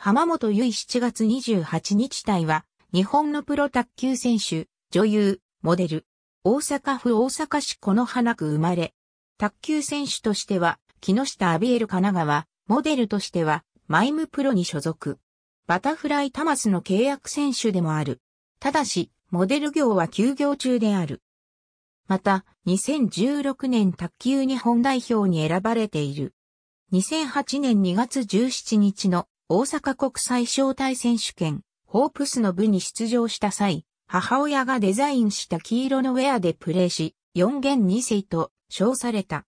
浜本由衣7月28日隊は、日本のプロ卓球選手、女優、モデル。大阪府大阪市この花区生まれ。卓球選手としては、木下アビエル神奈川、モデルとしては、マイムプロに所属。バタフライタマスの契約選手でもある。ただし、モデル業は休業中である。また、2016年卓球日本代表に選ばれている。2008年2月17日の大阪国際招待選手権、ホープスの部に出場した際、母親がデザインした黄色のウェアでプレーし、4元2世と称された。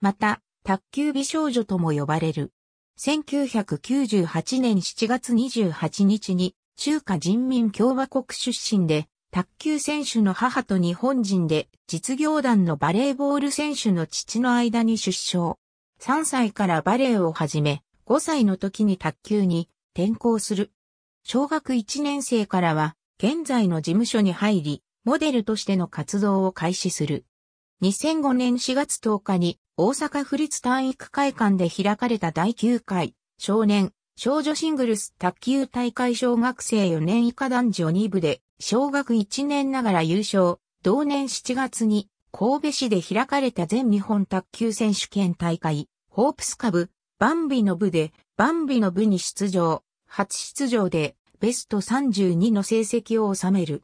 また、卓球美少女とも呼ばれる。1998年7月28日に中華人民共和国出身で、卓球選手の母と日本人で実業団のバレーボール選手の父の間に出生。3歳からバレーを始め、5歳の時に卓球に転校する。小学1年生からは、現在の事務所に入り、モデルとしての活動を開始する。2005年4月10日に大阪府立体育会館で開かれた第9回少年少女シングルス卓球大会小学生4年以下男女2部で小学1年ながら優勝。同年7月に神戸市で開かれた全日本卓球選手権大会ホープスカブバンビの部で、バンビの部に出場、初出場で、ベスト32の成績を収める。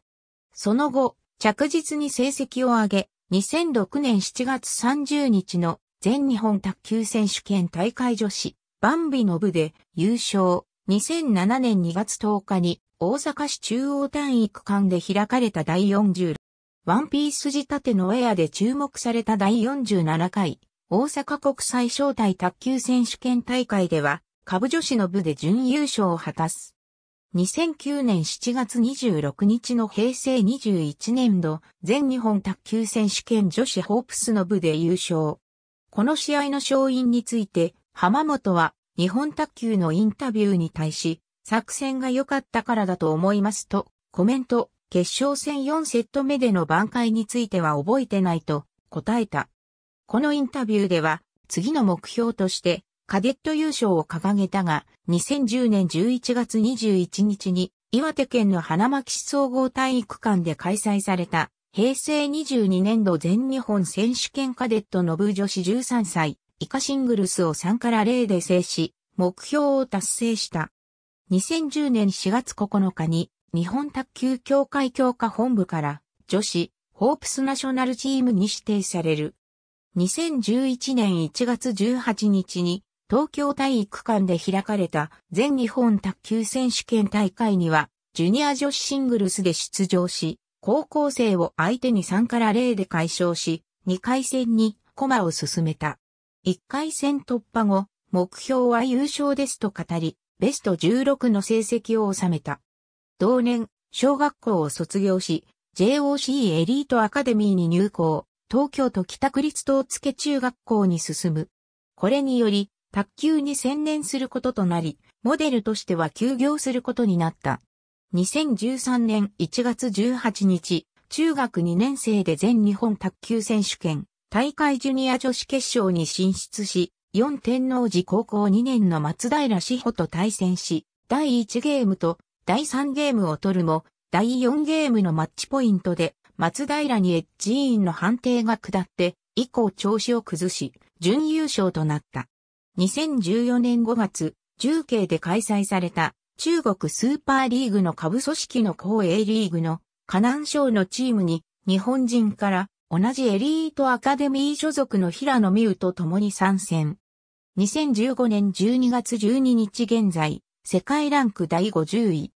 その後、着実に成績を上げ、2006年7月30日の全日本卓球選手権大会女子、バンビの部で優勝。2007年2月10日に大阪市中央体育館で開かれた第40。ワンピース仕立てのエアで注目された第47回大阪国際招待卓球選手権大会では、株女子の部で準優勝を果たす。2009年7月26日の平成21年度全日本卓球選手権女子ホープスの部で優勝。この試合の勝因について、浜本は日本卓球のインタビューに対し、作戦が良かったからだと思いますと、コメント、決勝戦4セット目での挽回については覚えてないと答えた。このインタビューでは、次の目標として、カデット優勝を掲げたが、2010年11月21日に、岩手県の花巻市総合体育館で開催された、平成22年度全日本選手権カデットの部女子13歳、以下シングルスを3から0で制し、目標を達成した。2010年4月9日に、日本卓球協会強化本部から、女子、ホープスナショナルチームに指定される。2011年1月18日に東京体育館で開かれた全日本卓球選手権大会にはジュニア女子シングルスで出場し、高校生を相手に3から0で解消し、2回戦に駒を進めた。1回戦突破後、目標は優勝ですと語り、ベスト16の成績を収めた。同年、小学校を卒業し、JOC エリートアカデミーに入校。東京都北区立東付中学校に進む。これにより、卓球に専念することとなり、モデルとしては休業することになった。2013年1月18日、中学2年生で全日本卓球選手権、大会ジュニア女子決勝に進出し、四天王寺高校2年の松平志保と対戦し、第1ゲームと第3ゲームを取るも、第4ゲームのマッチポイントで松平にエッジ委員の判定が下って、以降調子を崩し、準優勝となった。2014年5月、重慶で開催された中国スーパーリーグの下部組織の公営リーグの河南省のチームに日本人から同じエリートアカデミー所属の平野美宇と共に参戦。2015年12月12日現在、世界ランク第50位。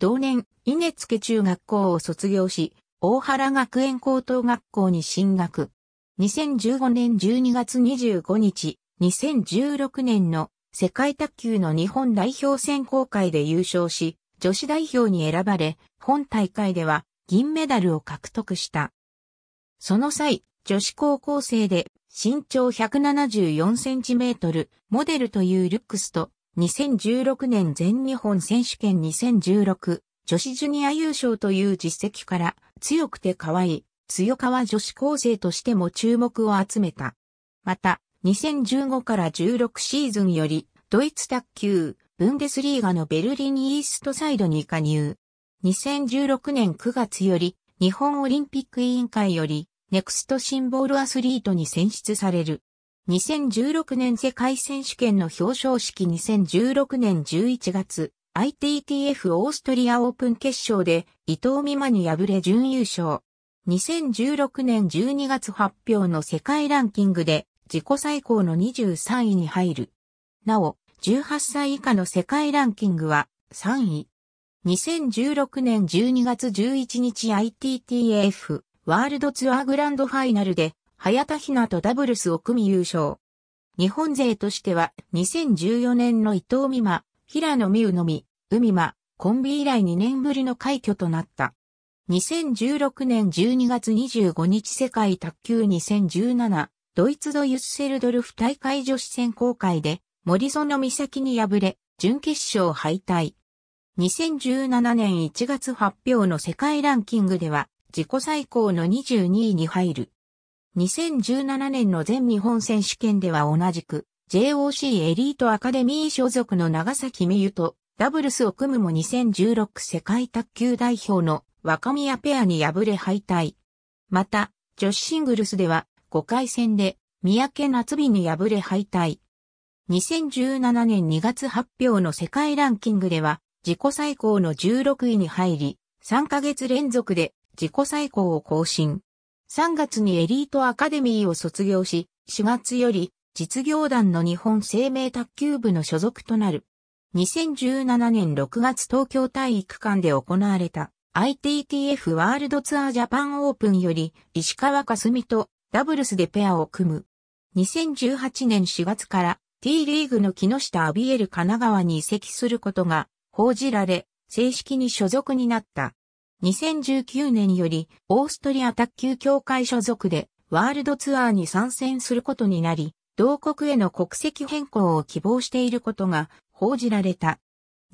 同年、稲付中学校を卒業し、大原学園高等学校に進学。2015年12月25日、2016年の世界卓球の日本代表選考会で優勝し、女子代表に選ばれ、本大会では銀メダルを獲得した。その際、女子高校生で身長174センチメートル、モデルというルックスと、2016年全日本選手権2016女子ジュニア優勝という実績から、強くて可愛い、強川女子高生としても注目を集めた。また、2015から16シーズンより、ドイツ卓球、ブンデスリーガのベルリンイーストサイドに加入。2016年9月より、日本オリンピック委員会より、ネクストシンボルアスリートに選出される。2016年世界選手権の表彰式2016年11月、ITTF オーストリアオープン決勝で伊藤美誠に敗れ準優勝。2016年12月発表の世界ランキングで自己最高の23位に入る。なお、18歳以下の世界ランキングは3位。2016年12月11日 ITTF ワールドツアーグランドファイナルで早田ひなとダブルスを組み優勝。日本勢としては2014年の伊藤美誠、平野美宇のみ、海間、コンビ以来2年ぶりの快挙となった。2016年12月25日世界卓球2017ドイツドユッセルドルフ大会女子選考会で森園美咲に敗れ準決勝敗退。2017年1月発表の世界ランキングでは自己最高の22位に入る。2017年の全日本選手権では同じく JOC エリートアカデミー所属の長崎美優とダブルスを組むも2016世界卓球代表の若宮ペアに敗れ敗退。また、女子シングルスでは5回戦で三宅夏日に敗れ敗退。2017年2月発表の世界ランキングでは自己最高の16位に入り、3ヶ月連続で自己最高を更新。3月にエリートアカデミーを卒業し、4月より実業団の日本生命卓球部の所属となる。2017年6月東京体育館で行われた ITTF ワールドツアージャパンオープンより石川佳純とダブルスでペアを組む。2018年4月から T リーグの木下アビエル神奈川に移籍することが報じられ、正式に所属になった。2019年よりオーストリア卓球協会所属でワールドツアーに参戦することになり、同国への国籍変更を希望していることが報じられた。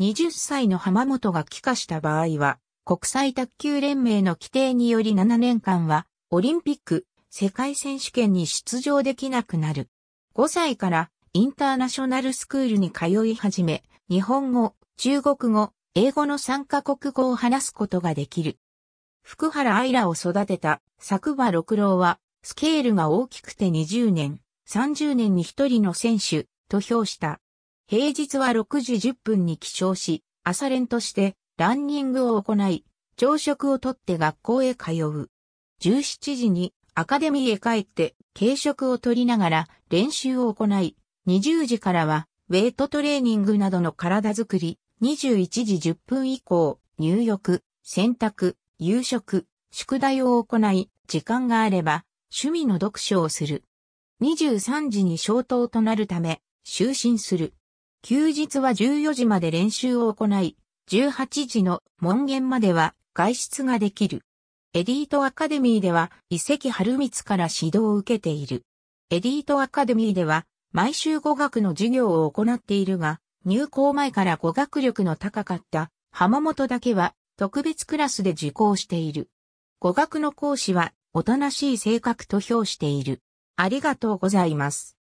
20歳の浜本が帰化した場合は、国際卓球連盟の規定により7年間は、オリンピック、世界選手権に出場できなくなる。5歳からインターナショナルスクールに通い始め、日本語、中国語、英語の3カ国語を話すことができる。福原愛らを育てた作馬六郎は、スケールが大きくて20年、30年に1人の選手と評した。平日は6時10分に起床し、朝練としてランニングを行い、朝食をとって学校へ通う。17時にアカデミーへ帰って軽食をとりながら練習を行い、20時からはウェイトトレーニングなどの体づくり、21時10分以降、入浴、洗濯、夕食、宿題を行い、時間があれば趣味の読書をする。23時に消灯となるため、就寝する。休日は14時まで練習を行い、18時の門限までは外出ができる。エリートアカデミーでは、遺跡春光から指導を受けている。エリートアカデミーでは、毎週語学の授業を行っているが、入校前から語学力の高かった浜本だけは特別クラスで受講している。語学の講師はおとなしい性格と評している。ありがとうございます。